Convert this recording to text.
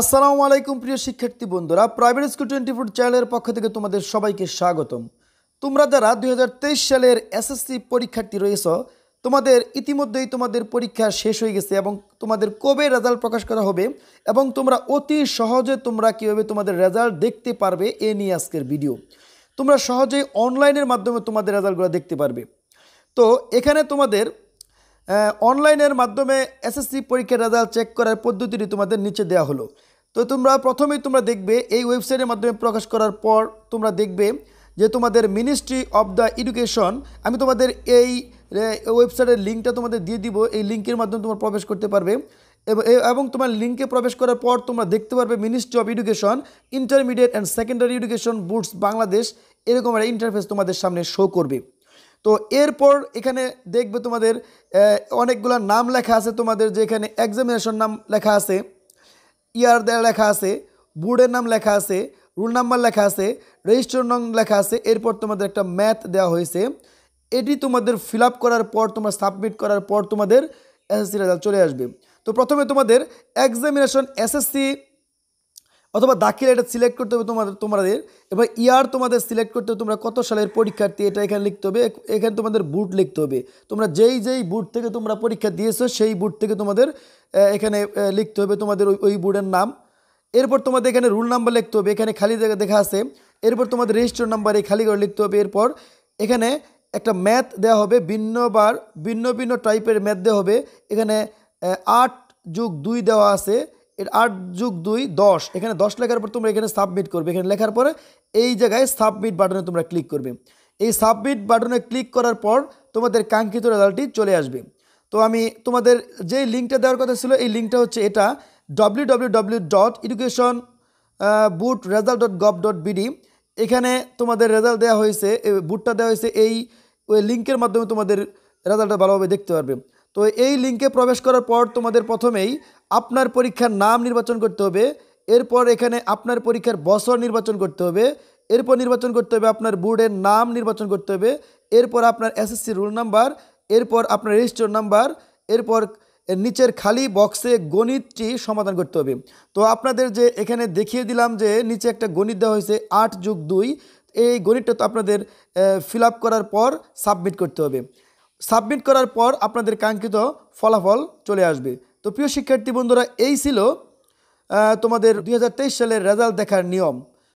আসসালামু আলাইকুম প্রিয় শিক্ষার্থী বন্ধুরা প্রাইভেট স্কুল টোয়েন্টি ফোর চ্যানেলের পক্ষ থেকে তোমাদের সবাইকে স্বাগতম তোমরা যারা দুই সালের এসএসসি পরীক্ষার্থী রয়েছ তোমাদের ইতিমধ্যেই তোমাদের পরীক্ষা শেষ হয়ে গেছে এবং তোমাদের কবে রেজাল্ট প্রকাশ করা হবে এবং তোমরা অতি সহজে তোমরা কীভাবে তোমাদের রেজাল্ট দেখতে পারবে এ নিয়ে আজকের ভিডিও তোমরা সহজেই অনলাইনের মাধ্যমে তোমাদের রেজাল্টগুলো দেখতে পারবে তো এখানে তোমাদের অনলাইনের মাধ্যমে এসএসসি পরীক্ষার রেজাল্ট চেক করার পদ্ধতিটি তোমাদের নিচে দেওয়া হলো তো তোমরা প্রথমেই তোমরা দেখবে এই ওয়েবসাইটের মাধ্যমে প্রকাশ করার পর তোমরা দেখবে যে তোমাদের মিনিস্ট্রি অব দ্য এডুকেশন আমি তোমাদের এই ওয়েবসাইটের লিঙ্কটা তোমাদের দিয়ে দিব এই লিঙ্কের মাধ্যমে তোমরা প্রবেশ করতে পারবে এবং তোমার লিঙ্কে প্রবেশ করার পর তোমরা দেখতে পারবে ministry of education intermediate and secondary education boards Bangladesh এরকম একটা ইন্টারফেস তোমাদের সামনে শো করবে তো এরপর এখানে দেখবে তোমাদের অনেকগুলো নাম লেখা আছে তোমাদের যে এখানে এক্সামিনেশন নাম লেখা আছে ইয়ার দেওয়া লেখা আছে বোর্ডের নাম লেখা আছে রুল নাম্বার লেখা আছে রেজিস্টার নং লেখা আছে এরপর তোমাদের একটা ম্যাথ দেওয়া হয়েছে এটি তোমাদের ফিল করার পর তোমরা সাবমিট করার পর তোমাদের এসএসসি রেজাল্ট চলে আসবে তো প্রথমে তোমাদের এক্সামিনেশন এসএসসি অথবা দাখিলা এটা সিলেক্ট করতে হবে তোমাদের তোমাদের এবার ইয়ার তোমাদের সিলেক্ট করতে হবে তোমরা কত সালের পরীক্ষার্থী এটা এখানে লিখতে হবে এখানে তোমাদের বুট লিখতে হবে তোমরা যেই যেই বুট থেকে তোমরা পরীক্ষা দিয়েছো সেই বুট থেকে তোমাদের এখানে লিখতে হবে তোমাদের ওই ওই বুটের নাম এরপর তোমাদের এখানে রুল নাম্বার লিখতে হবে এখানে খালি জায়গা দেখা আছে এরপর তোমাদের রেজিস্টার নাম্বার এই খালি করে লিখতে হবে এরপর এখানে একটা ম্যাথ দেওয়া হবে ভিন্নবার ভিন্ন ভিন্ন টাইপের ম্যাথ দেওয়া হবে এখানে আট যোগ দুই দেওয়া আছে আট যুগ দুই দশ এখানে দশ লেখার পর তোমরা এখানে সাবমিট করবে এখানে লেখার পরে এই জায়গায় সাবমিট বাটনে তোমরা ক্লিক করবে এই সাবমিট বাটনে ক্লিক করার পর তোমাদের কাঙ্ক্ষিত রেজাল্টটি চলে আসবে তো আমি তোমাদের যে লিঙ্কটা দেওয়ার কথা ছিল এই লিঙ্কটা হচ্ছে এটা W W W dot education board result dot dot এখানে তোমাদের রেজাল্ট দেওয়া হয়েছে বুটটা দেওয়া হয়েছে এই ওই লিঙ্কের মাধ্যমে তোমাদের রেজাল্টটা ভালোভাবে দেখতে পারবে তো এই লিঙ্কে প্রবেশ করার পর তোমাদের প্রথমেই আপনার পরীক্ষার নাম নির্বাচন করতে হবে এরপর এখানে আপনার পরীক্ষার বছর নির্বাচন করতে হবে এরপর নির্বাচন করতে হবে আপনার বোর্ডের নাম নির্বাচন করতে হবে এরপর আপনার এসএসসি রোল নাম্বার এরপর আপনার রেজিস্টার নাম্বার এরপর নিচের খালি বক্সে গণিতটি সমাধান করতে হবে তো আপনাদের যে এখানে দেখিয়ে দিলাম যে নিচে একটা গণিত দেওয়া হয়েছে আট যুগ দুই এই গণিতটা তো আপনাদের ফিল করার পর সাবমিট করতে হবে সাবমিট করার পর আপনাদের কাঙ্ক্ষিত ফলাফল চলে আসবে তো প্রিয় শিক্ষার্থী বন্ধুরা এই ছিল তোমাদের দুই সালের রেজাল্ট দেখার নিয়ম